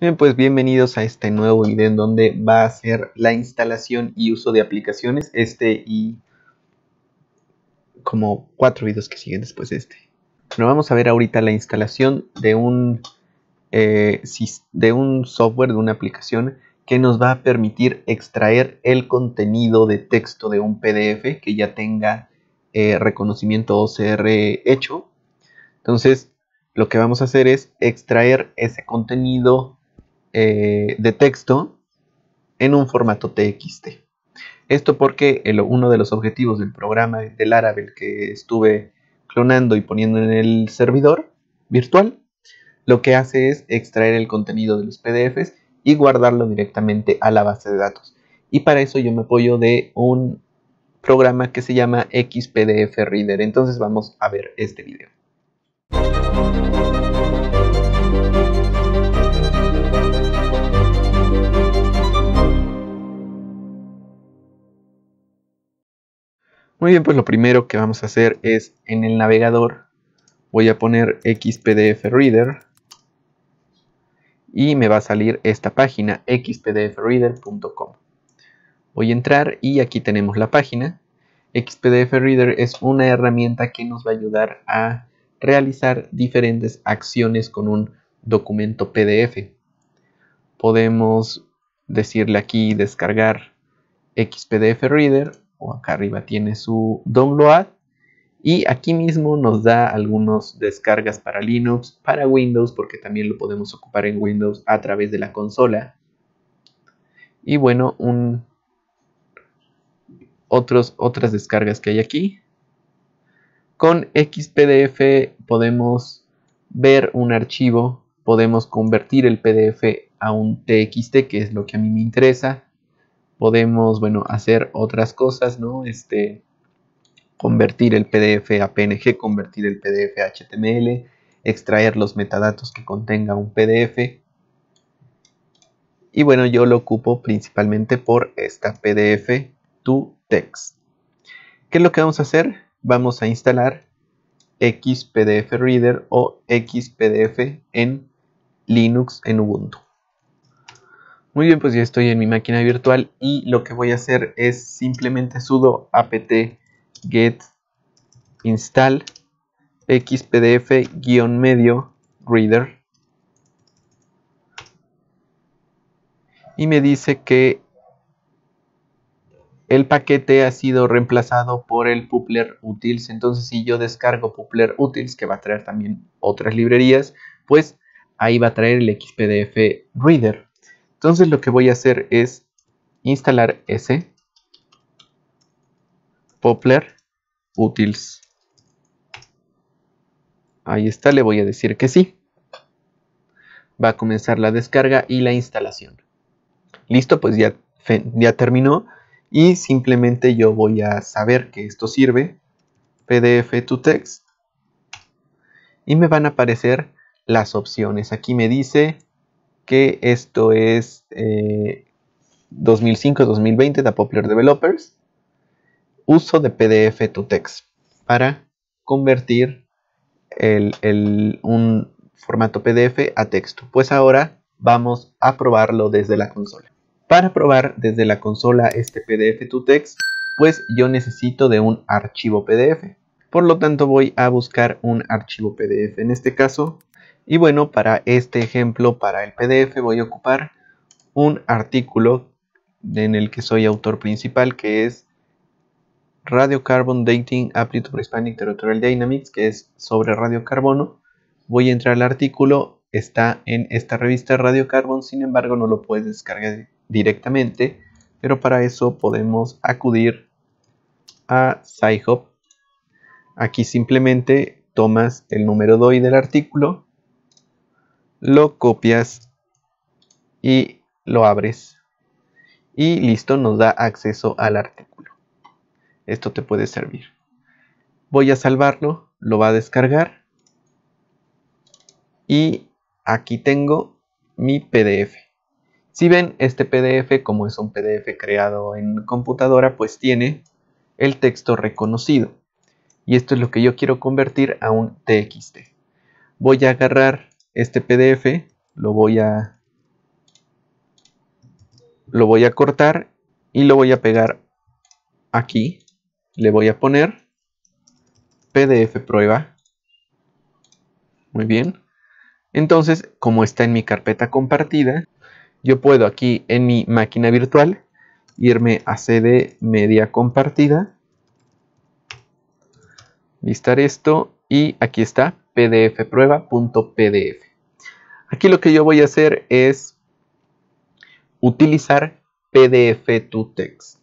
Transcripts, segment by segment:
Bien, pues bienvenidos a este nuevo video en donde va a ser la instalación y uso de aplicaciones, este y como cuatro videos que siguen después de este. Bueno, vamos a ver ahorita la instalación de un, eh, de un software, de una aplicación que nos va a permitir extraer el contenido de texto de un PDF que ya tenga eh, reconocimiento OCR hecho. Entonces, lo que vamos a hacer es extraer ese contenido eh, de texto en un formato TXT. Esto porque uno de los objetivos del programa del el que estuve clonando y poniendo en el servidor virtual, lo que hace es extraer el contenido de los PDFs y guardarlo directamente a la base de datos. Y para eso yo me apoyo de un programa que se llama XPDF Reader. Entonces vamos a ver este video. Muy bien, pues lo primero que vamos a hacer es en el navegador voy a poner xpdf reader y me va a salir esta página xpdfreader.com. Voy a entrar y aquí tenemos la página. XPDF Reader es una herramienta que nos va a ayudar a realizar diferentes acciones con un documento PDF. Podemos decirle aquí descargar XPDF Reader o acá arriba tiene su download y aquí mismo nos da algunas descargas para Linux, para Windows, porque también lo podemos ocupar en Windows a través de la consola. Y bueno, otros, otras descargas que hay aquí. Con XPDF podemos ver un archivo, podemos convertir el PDF a un TXT, que es lo que a mí me interesa podemos, bueno, hacer otras cosas, ¿no? Este, convertir el PDF a PNG, convertir el PDF a HTML, extraer los metadatos que contenga un PDF. Y bueno, yo lo ocupo principalmente por esta PDF to text. ¿Qué es lo que vamos a hacer? Vamos a instalar XPDF Reader o XPDF en Linux en Ubuntu. Muy bien, pues ya estoy en mi máquina virtual y lo que voy a hacer es simplemente sudo apt get install xpdf-medio reader y me dice que el paquete ha sido reemplazado por el Pupler Utils. Entonces, si yo descargo Pupler Utils, que va a traer también otras librerías, pues ahí va a traer el XPDF Reader. Entonces lo que voy a hacer es instalar ese poplar utils. Ahí está, le voy a decir que sí. Va a comenzar la descarga y la instalación. Listo, pues ya, ya terminó. Y simplemente yo voy a saber que esto sirve. PDF to text. Y me van a aparecer las opciones. Aquí me dice que esto es 2005-2020 eh, de Popular Developers, uso de PDF to text para convertir un formato PDF a texto. Pues ahora vamos a probarlo desde la consola. Para probar desde la consola este PDF to text, pues yo necesito de un archivo PDF. Por lo tanto voy a buscar un archivo PDF. En este caso y bueno, para este ejemplo, para el PDF, voy a ocupar un artículo en el que soy autor principal, que es Radiocarbon Dating Applied to Hispanic Territorial Dynamics, que es sobre radiocarbono. Voy a entrar al artículo, está en esta revista Radiocarbon, sin embargo no lo puedes descargar directamente, pero para eso podemos acudir a SciHub. Aquí simplemente tomas el número DOI del artículo lo copias y lo abres. Y listo, nos da acceso al artículo. Esto te puede servir. Voy a salvarlo, lo va a descargar. Y aquí tengo mi PDF. Si ven, este PDF, como es un PDF creado en computadora, pues tiene el texto reconocido. Y esto es lo que yo quiero convertir a un TXT. Voy a agarrar este PDF lo voy a lo voy a cortar y lo voy a pegar aquí. Le voy a poner PDF prueba. Muy bien. Entonces, como está en mi carpeta compartida, yo puedo aquí en mi máquina virtual irme a CD media compartida, listar esto y aquí está pdfprueba.pdf. Aquí lo que yo voy a hacer es utilizar pdf to text.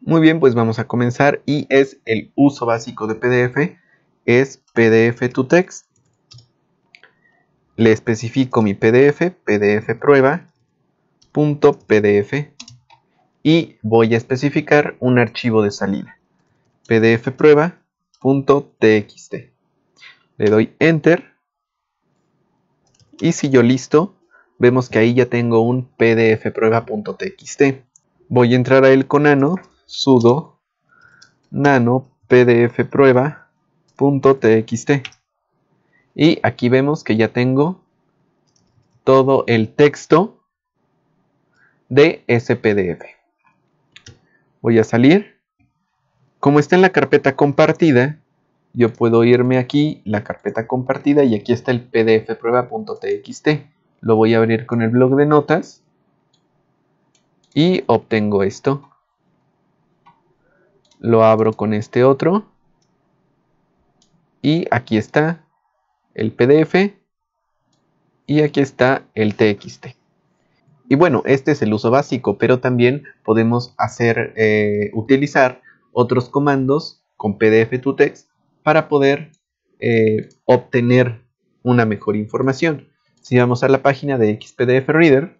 Muy bien, pues vamos a comenzar y es el uso básico de PDF, es PDF to text. Le especifico mi PDF, PDF y voy a especificar un archivo de salida, pdfprueba.txt le doy enter y si yo listo vemos que ahí ya tengo un PDF prueba.txt. voy a entrar a él con nano sudo nano prueba.txt. y aquí vemos que ya tengo todo el texto de ese pdf voy a salir como está en la carpeta compartida yo puedo irme aquí, la carpeta compartida, y aquí está el pdf prueba.txt. Lo voy a abrir con el blog de notas y obtengo esto. Lo abro con este otro y aquí está el pdf y aquí está el txt. Y bueno, este es el uso básico, pero también podemos hacer eh, utilizar otros comandos con pdf to text para poder eh, obtener una mejor información. Si vamos a la página de XPDF Reader,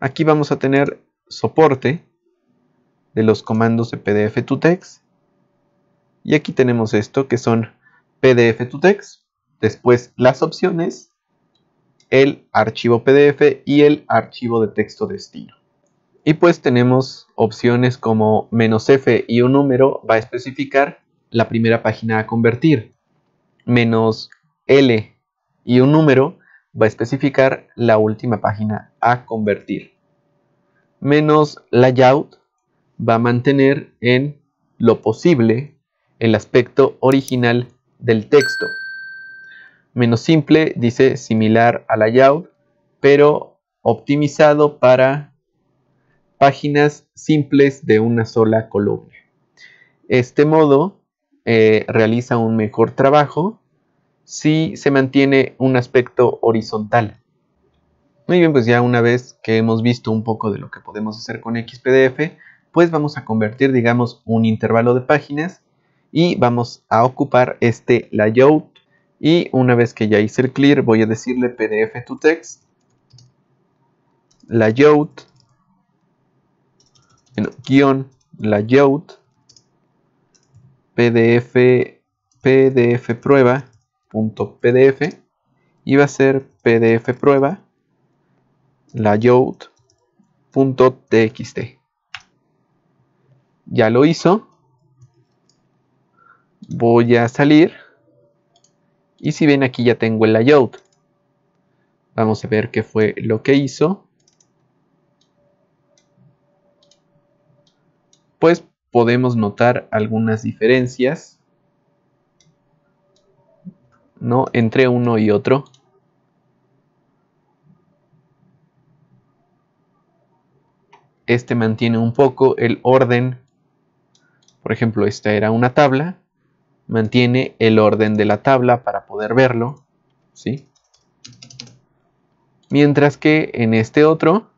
aquí vamos a tener soporte de los comandos de PDF to text. Y aquí tenemos esto que son PDF to text, después las opciones, el archivo PDF y el archivo de texto destino. Y pues tenemos opciones como menos "-f y un número va a especificar la primera página a convertir, menos L y un número va a especificar la última página a convertir, menos layout va a mantener en lo posible el aspecto original del texto. Menos simple dice similar a layout, pero optimizado para páginas simples de una sola columna. Este modo eh, realiza un mejor trabajo si se mantiene un aspecto horizontal. Muy bien, pues ya una vez que hemos visto un poco de lo que podemos hacer con XPDF, pues vamos a convertir, digamos, un intervalo de páginas y vamos a ocupar este layout. Y una vez que ya hice el clear, voy a decirle PDF to text, layout, guión, layout, pdf, pdf prueba punto pdf y va a ser pdf prueba layout punto txt Ya lo hizo. Voy a salir. Y si ven aquí ya tengo el layout. Vamos a ver qué fue lo que hizo. Pues podemos notar algunas diferencias ¿no? entre uno y otro. Este mantiene un poco el orden, por ejemplo, esta era una tabla, mantiene el orden de la tabla para poder verlo, ¿sí? Mientras que en este otro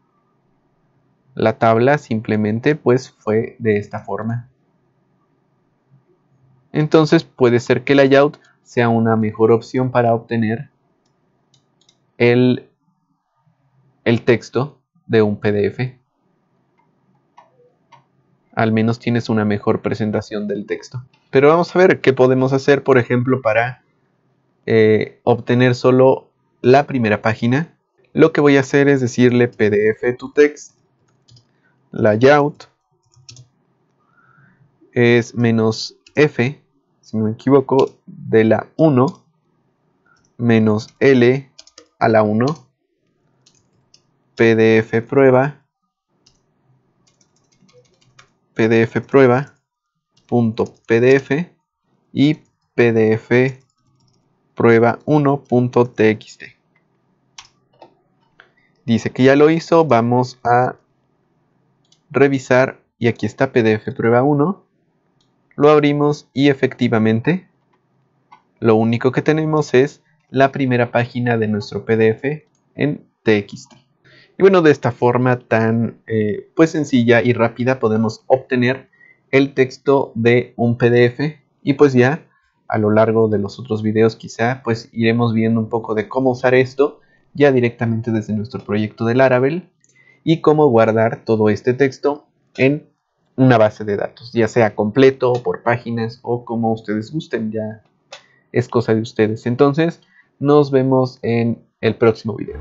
la tabla simplemente pues fue de esta forma. Entonces puede ser que layout sea una mejor opción para obtener el, el texto de un PDF. Al menos tienes una mejor presentación del texto. Pero vamos a ver qué podemos hacer, por ejemplo, para eh, obtener solo la primera página. Lo que voy a hacer es decirle PDF to text layout es menos f, si no me equivoco, de la 1 menos L a la 1 PDF prueba PDF prueba punto PDF y PDF prueba 1.txt dice que ya lo hizo vamos a revisar y aquí está PDF prueba 1. Lo abrimos y efectivamente lo único que tenemos es la primera página de nuestro PDF en TXT. Y bueno, de esta forma tan eh, pues sencilla y rápida podemos obtener el texto de un PDF y pues ya a lo largo de los otros videos quizá pues iremos viendo un poco de cómo usar esto ya directamente desde nuestro proyecto de Laravel y cómo guardar todo este texto en una base de datos, ya sea completo, por páginas o como ustedes gusten, ya es cosa de ustedes. Entonces, nos vemos en el próximo video.